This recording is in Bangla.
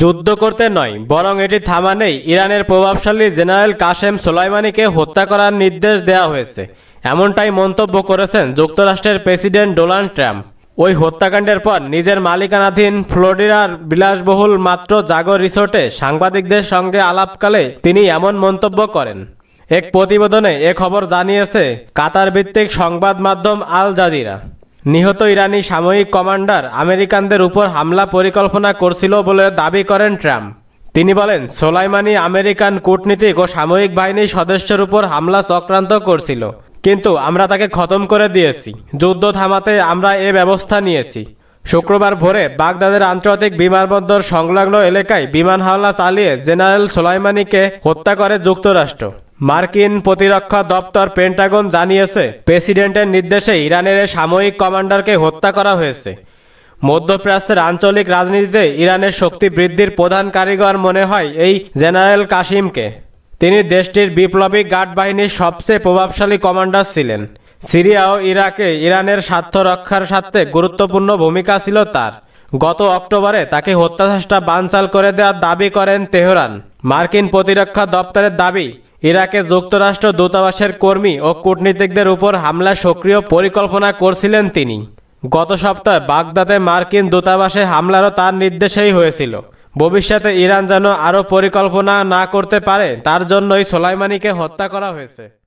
যুদ্ধ করতে নয় বরং এটি থামানেই ইরানের প্রভাবশালী জেনারেল কাশেম সোলাইমানিকে হত্যা করার নির্দেশ দেওয়া হয়েছে এমনটাই মন্তব্য করেছেন যুক্তরাষ্ট্রের প্রেসিডেন্ট ডোনাল্ড ট্রাম্প ওই হত্যাকাণ্ডের পর নিজের মালিকানাধীন ফ্লোরিডার বিলাসবহুল মাত্র জাগর রিসোর্টে সাংবাদিকদের সঙ্গে আলাপকালে তিনি এমন মন্তব্য করেন এক প্রতিবেদনে এ খবর জানিয়েছে কাতার ভিত্তিক সংবাদ মাধ্যম আল জাজিরা নিহত ইরানি সাময়িক কমান্ডার আমেরিকানদের উপর হামলা পরিকল্পনা করছিল বলে দাবি করেন ট্রাম্প তিনি বলেন সোলাইমানি আমেরিকান কূটনীতিক ও সাময়িক বাহিনীর সদস্যের উপর হামলা চক্রান্ত করছিল কিন্তু আমরা তাকে খতম করে দিয়েছি যুদ্ধ থামাতে আমরা এ ব্যবস্থা নিয়েছি শুক্রবার ভোরে বাগদাদের আন্তর্জাতিক বিমানবন্দর সংলগ্ন এলাকায় বিমান হামলা চালিয়ে জেনারেল সোলাইমানিকে হত্যা করে যুক্তরাষ্ট্র মার্কিন প্রতিরক্ষা দপ্তর পেন্টাগন জানিয়েছে প্রেসিডেন্টের নির্দেশে ইরানের সাময়িক কমান্ডারকে হত্যা করা হয়েছে মধ্যপ্রাচ্যের আঞ্চলিক রাজনীতিতে ইরানের শক্তি বৃদ্ধির প্রধান কারিগর মনে হয় এই জেনারেল কাসিমকে তিনি দেশটির বিপ্লবী গার্ড বাহিনীর সবচেয়ে প্রভাবশালী কমান্ডার ছিলেন সিরিয়া ও ইরাকে ইরানের স্বার্থ রক্ষার স্বার্থে গুরুত্বপূর্ণ ভূমিকা ছিল তার গত অক্টোবরে তাকে হত্যাচেষ্টা বানচাল করে দেওয়ার দাবি করেন তেহরান মার্কিন প্রতিরক্ষা দপ্তরের দাবি ইরাকে যুক্তরাষ্ট্র দূতাবাসের কর্মী ও কূটনীতিকদের উপর হামলা সক্রিয় পরিকল্পনা করছিলেন তিনি গত সপ্তাহে বাগদাদে মার্কিন দূতাবাসে হামলারও তার নির্দেশেই হয়েছিল ভবিষ্যতে ইরান যেন আরও পরিকল্পনা না করতে পারে তার জন্যই সোলাইমানিকে হত্যা করা হয়েছে